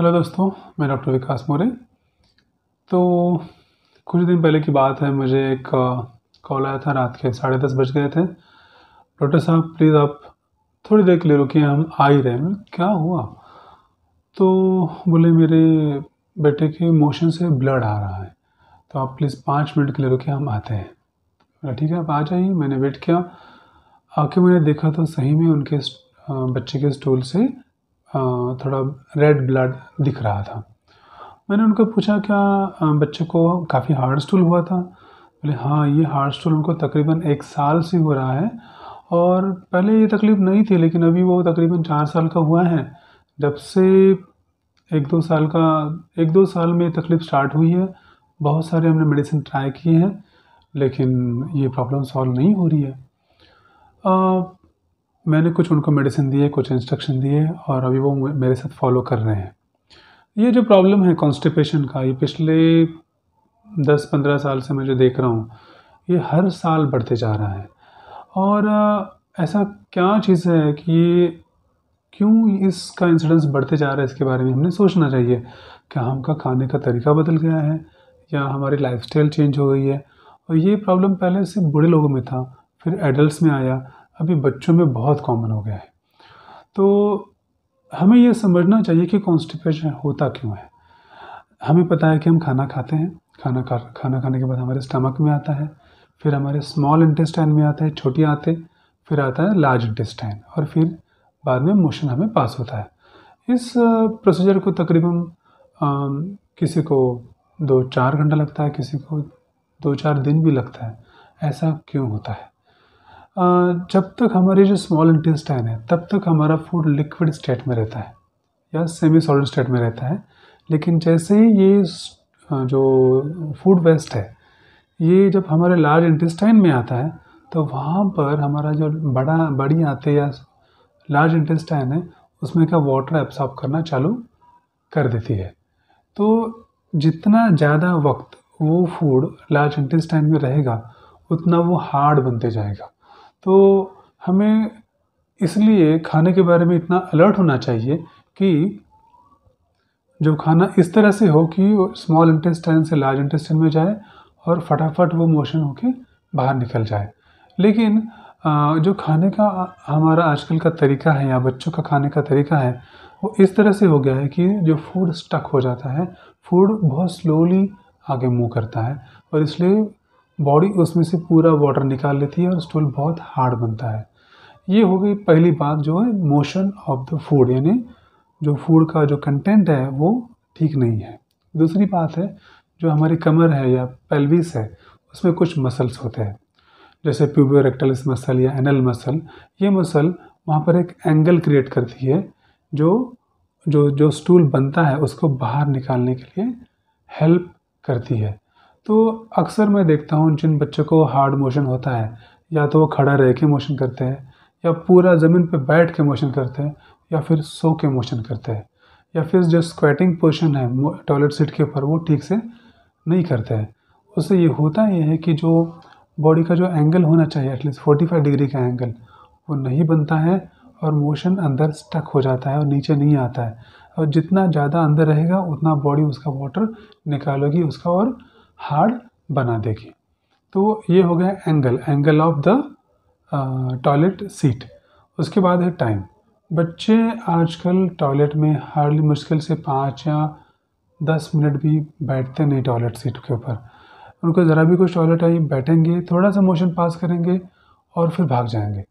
hello दोस्तों मैं doctor विकास मोरे तो कुछ दिन पहले की बात है मुझे एक कॉल आया था रात के साढ़े दस बज गए थे डॉक्टर साहब प्लीज़ आप थोड़ी देर के लिए रुकिए हम आ ही रहे हैं क्या हुआ तो बोले मेरे बेटे के मोशन से ब्लड आ रहा है तो आप प्लीज़ पाँच मिनट के लिए रुकिए हम आते हैं ठीक है आप आ जाइए मैंने वेट किया आके मैंने देखा तो सही में उनके बच्चे के स्टूल से थोड़ा रेड ब्लड दिख रहा था मैंने उनको पूछा क्या बच्चों को काफ़ी हार्ड स्टूल हुआ था बोले हाँ ये हार्ड स्टूल उनको तकरीबन एक साल से हो रहा है और पहले ये तकलीफ़ नहीं थी लेकिन अभी वो तकरीबन चार साल का हुआ है जब से एक दो साल का एक दो साल में तकलीफ़ स्टार्ट हुई है बहुत सारे हमने मेडिसिन ट्राई किए हैं लेकिन ये प्रॉब्लम सॉल्व नहीं हो रही है आ, मैंने कुछ उनको मेडिसिन दिए कुछ इंस्ट्रक्शन दिए और अभी वो मेरे साथ फॉलो कर रहे हैं ये जो प्रॉब्लम है कॉन्स्टिपेशन का ये पिछले दस पंद्रह साल से मैं जो देख रहा हूँ ये हर साल बढ़ते जा रहा है और ऐसा क्या चीज़ है कि ये क्यों इसका इंसिडेंस बढ़ते जा रहा है इसके बारे में हमने सोचना चाहिए क्या हमका खाने का तरीका बदल गया है या हमारी लाइफस्टाइल चेंज हो गई है और ये प्रॉब्लम पहले सिर्फ बूढ़े लोगों में था फिर एडल्ट्स में आया अभी बच्चों में बहुत कॉमन हो गया है तो हमें यह समझना चाहिए कि कॉन्स्टिपेशन होता क्यों है हमें पता है कि हम खाना खाते हैं खाना खा खाना खाने के बाद हमारे स्टमक में आता है फिर हमारे स्मॉल इंटेस्टाइन में आता है छोटी आते फिर आता है लार्ज इंटेस्टाइन और फिर बाद में मोशन हमें पास होता है इस प्रोसीजर को तकरीबन किसी को दो चार घंटा लगता है किसी को दो चार दिन भी लगता है ऐसा क्यों होता है जब तक हमारी जो स्मॉल इंटेस्टाइन है तब तक हमारा फूड लिक्विड स्टेट में रहता है या सेमी सॉलिड स्टेट में रहता है लेकिन जैसे ही ये जो फूड वेस्ट है ये जब हमारे लार्ज इंटेस्टाइन में आता है तो वहाँ पर हमारा जो बड़ा बड़ी आते या लार्ज इंटेस्टाइन है उसमें का वाटर एब्सॉर्ब करना चालू कर देती है तो जितना ज़्यादा वक्त वो फूड लार्ज इंटेस्टाइन में रहेगा उतना वो हार्ड बनते जाएगा तो हमें इसलिए खाने के बारे में इतना अलर्ट होना चाहिए कि जो खाना इस तरह से हो कि स्मॉल इंटेस्टाइन से लार्ज इंटेस्टाइन में जाए और फटाफट वो मोशन होके बाहर निकल जाए लेकिन जो खाने का हमारा आजकल का तरीका है या बच्चों का खाने का तरीका है वो इस तरह से हो गया है कि जो फूड स्टक हो जाता है फूड बहुत स्लोली आगे मूव करता है और इसलिए बॉडी उसमें से पूरा वाटर निकाल लेती है और स्टूल बहुत हार्ड बनता है ये हो गई पहली बात जो है मोशन ऑफ द फूड यानी जो फूड का जो कंटेंट है वो ठीक नहीं है दूसरी बात है जो हमारी कमर है या पेल्विस है उसमें कुछ मसल्स होते हैं जैसे प्यूबोरेक्टलिस मसल या एनल मसल ये मसल वहाँ पर एक एंगल क्रिएट करती है जो जो जो स्टूल बनता है उसको बाहर निकालने के लिए हेल्प करती है तो अक्सर मैं देखता हूँ जिन बच्चों को हार्ड मोशन होता है या तो वो खड़ा रह के मोशन करते हैं या पूरा ज़मीन पे बैठ के मोशन करते हैं या फिर सो के मोशन करते हैं या फिर जो स्क्वेटिंग पोशन है टॉयलेट सीट के ऊपर वो ठीक से नहीं करते हैं उससे ये होता ये है कि जो बॉडी का जो एंगल होना चाहिए एटलीस्ट फोर्टी फाइव डिग्री का एंगल वो नहीं बनता है और मोशन अंदर स्टक हो जाता है और नीचे नहीं आता है और जितना ज़्यादा अंदर रहेगा उतना बॉडी उसका वाटर निकालोगी उसका और हार्ड बना देगी तो ये हो गया angle angle of the toilet seat उसके बाद है टाइम बच्चे आजकल टॉयलेट में हार्डली मुश्किल से पाँच या दस मिनट भी बैठते नहीं टॉयलेट सीट के ऊपर उनको ज़रा भी कोई टॉयलेट आई बैठेंगे थोड़ा सा मोशन पास करेंगे और फिर भाग जाएंगे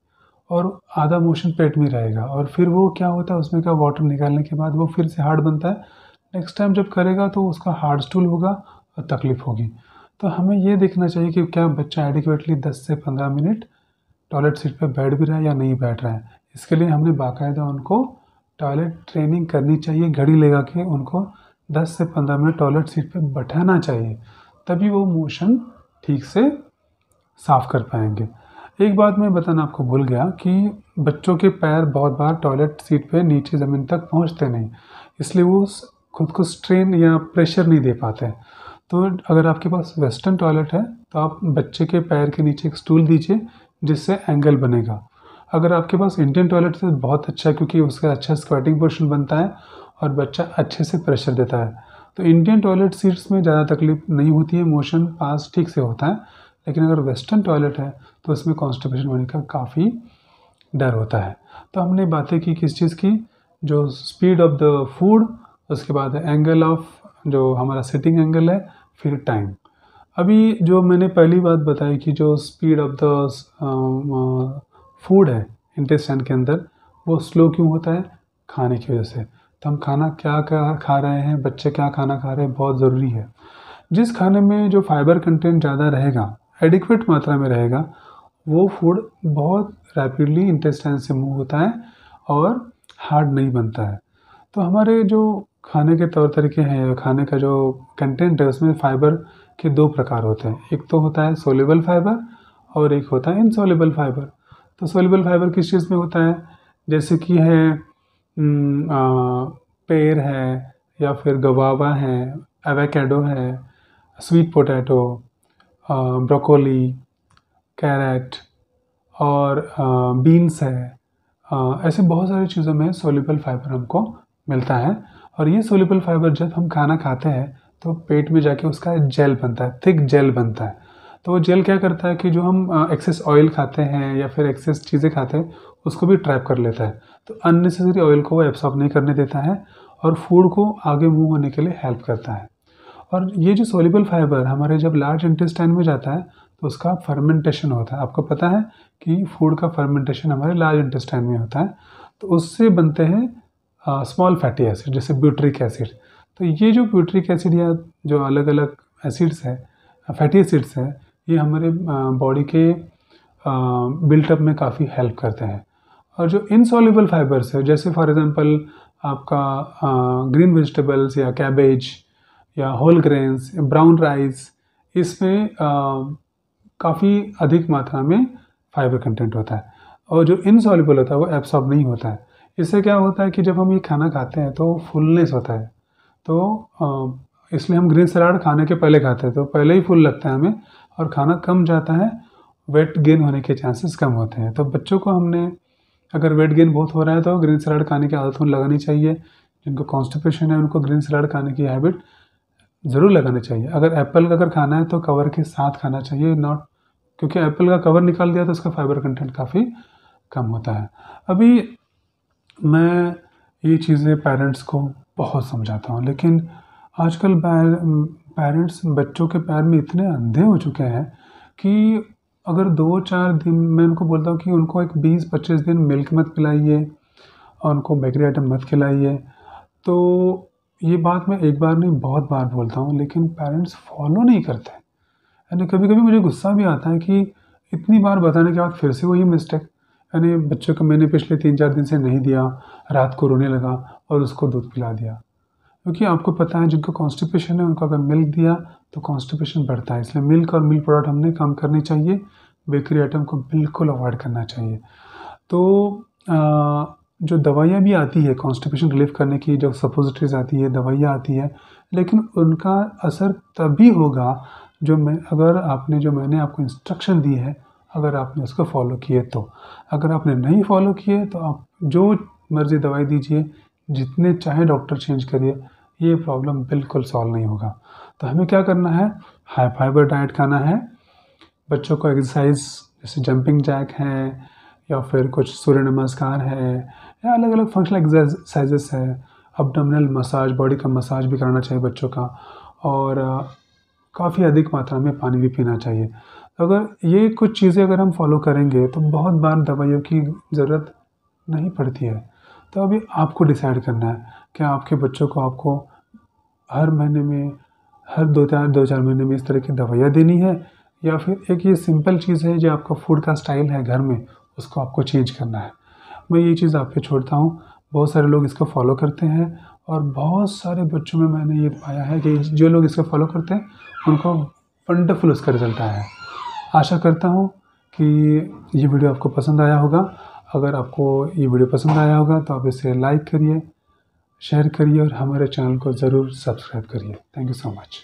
और आधा मोशन पेट में रहेगा और फिर वो क्या होता है उसमें का वाटर निकालने के बाद वो फिर से हार्ड बनता है नेक्स्ट टाइम जब करेगा तो उसका हार्ड स्टूल होगा तकलीफ़ होगी तो हमें ये देखना चाहिए कि क्या बच्चा एडिक्वेटली 10 से 15 मिनट टॉयलेट सीट पर बैठ भी रहा है या नहीं बैठ रहा है इसके लिए हमने बाकायदा उनको टॉयलेट ट्रेनिंग करनी चाहिए घड़ी लगा के उनको 10 से 15 मिनट टॉयलेट सीट पर बैठाना चाहिए तभी वो मोशन ठीक से साफ़ कर पाएंगे एक बात मैं बताना आपको भूल गया कि बच्चों के पैर बहुत बार टॉयलेट सीट पे नीचे ज़मीन तक पहुंचते नहीं इसलिए वो खुद को स्ट्रेन या प्रेशर नहीं दे पाते तो अगर आपके पास वेस्टर्न टॉयलेट है तो आप बच्चे के पैर के नीचे एक स्टूल दीजिए जिससे एंगल बनेगा अगर आपके पास इंडियन टॉयलेट है तो बहुत अच्छा है क्योंकि उसका अच्छा स्क्वाटिंग पोर्शन बनता है और बच्चा अच्छे से प्रेशर देता है तो इंडियन टॉयलेट सीट्स में ज़्यादा तकलीफ नहीं होती है मोशन पास ठीक से होता है लेकिन अगर वेस्टर्न टॉयलेट है तो उसमें कॉन्स्टिपेशन होने का काफ़ी डर होता है तो हमने बातें की किस चीज़ की जो स्पीड ऑफ द फूड उसके बाद एंगल ऑफ जो हमारा सिटिंग एंगल है फिर टाइम अभी जो मैंने पहली बात बताई कि जो स्पीड ऑफ द फूड है इंटेस्टाइन के अंदर वो स्लो क्यों होता है खाने की वजह से तो हम खाना क्या क्या खा रहे हैं बच्चे क्या खाना खा रहे हैं बहुत ज़रूरी है जिस खाने में जो फाइबर कंटेंट ज़्यादा रहेगा एडिक्वेट मात्रा में रहेगा वो फूड बहुत रैपिडली इंटेस्टाइन से मूव होता है और हार्ड नहीं बनता है तो हमारे जो खाने के तौर तरीके हैं खाने का जो कंटेंट है उसमें फ़ाइबर के दो प्रकार होते हैं एक तो होता है सोलेबल फाइबर और एक होता है इनसोलेबल फाइबर तो सोलेबल फाइबर किस चीज़ में होता है जैसे कि है हम्म, पेड़ है या फिर गवावा है एवेकेडो है स्वीट पोटैटो ब्रोकोली कैरेट और बीन्स है ऐसे बहुत सारी चीज़ों में सोलेबल फाइबर हमको मिलता है और ये सोलेबल फाइबर जब हम खाना खाते हैं तो पेट में जाके उसका जेल बनता है थिक जेल बनता है तो वो जेल क्या करता है कि जो हम एक्सेस ऑयल खाते हैं या फिर एक्सेस चीज़ें खाते हैं उसको भी ट्रैप कर लेता है तो अननेसेसरी ऑयल को वो एब्सॉर्ब नहीं करने देता है और फूड को आगे मूव होने के लिए हेल्प करता है और ये जो सोलिबल फाइबर हमारे जब लार्ज इंटेस्टाइन में जाता है तो उसका फर्मेंटेशन होता है आपको पता है कि फूड का फर्मेंटेशन हमारे लार्ज इंटेस्टाइन में होता है तो उससे बनते हैं स्मॉल फैटी एसिड जैसे ब्यूट्रिक एसिड तो ये जो ब्यूट्रिक एसिड या जो अलग अलग एसिड्स हैं फैटी एसिड्स हैं ये हमारे बॉडी के बिल्टअप में काफ़ी हेल्प करते हैं और जो इनसॉल्यूबल फाइबर्स है जैसे फॉर एग्ज़ाम्पल आपका ग्रीन वेजिटेबल्स या कैबेज या होल ग्रेन्स ब्राउन राइस इसमें काफ़ी अधिक मात्रा में फाइबर कंटेंट होता है और जो इनसॉल्यूबल होता है वो एब्सॉर्ब नहीं होता है इससे क्या होता है कि जब हम ये खाना खाते हैं तो फुलनेस होता है तो इसलिए हम ग्रीन सलाड खाने के पहले खाते हैं तो पहले ही फुल लगता है हमें और खाना कम जाता है वेट गेन होने के चांसेस कम होते हैं तो बच्चों को हमने अगर वेट गेन बहुत हो रहा है तो ग्रीन सलाड खाने की आदत उन लगानी चाहिए जिनको कॉन्स्टिपेशन है उनको ग्रीन सलाड खाने की हैबिट ज़रूर लगानी चाहिए अगर एप्पल का अगर खाना है तो कवर के साथ खाना चाहिए नॉट क्योंकि एप्पल का कवर निकाल दिया तो उसका फाइबर कंटेंट काफ़ी कम होता है अभी मैं ये चीज़ें पेरेंट्स को बहुत समझाता हूँ लेकिन आजकल पेरेंट्स बच्चों के पैर में इतने अंधे हो चुके हैं कि अगर दो चार दिन मैं उनको बोलता हूँ कि उनको एक बीस पच्चीस दिन मिल्क मत पिलाइए और उनको बेकरी आइटम मत खिलाइए तो ये बात मैं एक बार नहीं बहुत बार बोलता हूँ लेकिन पेरेंट्स फॉलो नहीं करते यानी कभी कभी मुझे गुस्सा भी आता है कि इतनी बार बताने के बाद फिर से वही मिस्टेक यानी बच्चे को मैंने पिछले तीन चार दिन से नहीं दिया रात को रोने लगा और उसको दूध पिला दिया क्योंकि आपको पता है जिनको कॉन्स्टिपेशन है उनको अगर मिल्क दिया तो कॉन्स्टिपेशन बढ़ता है इसलिए मिल्क और मिल्क प्रोडक्ट हमने काम करनी चाहिए बेकरी आइटम को बिल्कुल अवॉइड करना चाहिए तो आ, जो दवाइयाँ भी आती है कॉन्स्टिपेशन रिलीफ करने की जो सपोजिटरीज आती है दवाइयाँ आती है लेकिन उनका असर तभी होगा जो मैं अगर आपने जो मैंने आपको इंस्ट्रक्शन दी है अगर आपने उसको फॉलो किए तो अगर आपने नहीं फॉलो किए तो आप जो मर्ज़ी दवाई दीजिए जितने चाहे डॉक्टर चेंज करिए ये प्रॉब्लम बिल्कुल सॉल्व नहीं होगा तो हमें क्या करना है हाई फाइबर डाइट खाना है बच्चों को एक्सरसाइज जैसे जंपिंग जैक है या फिर कुछ सूर्य नमस्कार है या अलग अलग फंक्शनल एक्सरसाइजेस है अपडोमिनल मसाज बॉडी का मसाज भी कराना चाहिए बच्चों का और काफ़ी अधिक मात्रा में पानी भी पीना चाहिए अगर ये कुछ चीज़ें अगर हम फॉलो करेंगे तो बहुत बार दवाइयों की ज़रूरत नहीं पड़ती है तो अभी आपको डिसाइड करना है कि आपके बच्चों को आपको हर महीने में हर दो चार दो चार महीने में इस तरह की दवाइयाँ देनी है या फिर एक ये सिंपल चीज़ है जो आपका फूड का स्टाइल है घर में उसको आपको चेंज करना है मैं ये चीज़ आप पे छोड़ता हूँ बहुत सारे लोग इसको फॉलो करते हैं और बहुत सारे बच्चों में मैंने ये पाया है कि जो लोग इसको फॉलो करते हैं उनको वंडरफुल उसका रिजल्ट आया है आशा करता हूँ कि ये वीडियो आपको पसंद आया होगा अगर आपको ये वीडियो पसंद आया होगा तो आप इसे लाइक करिए शेयर करिए और हमारे चैनल को ज़रूर सब्सक्राइब करिए थैंक यू सो मच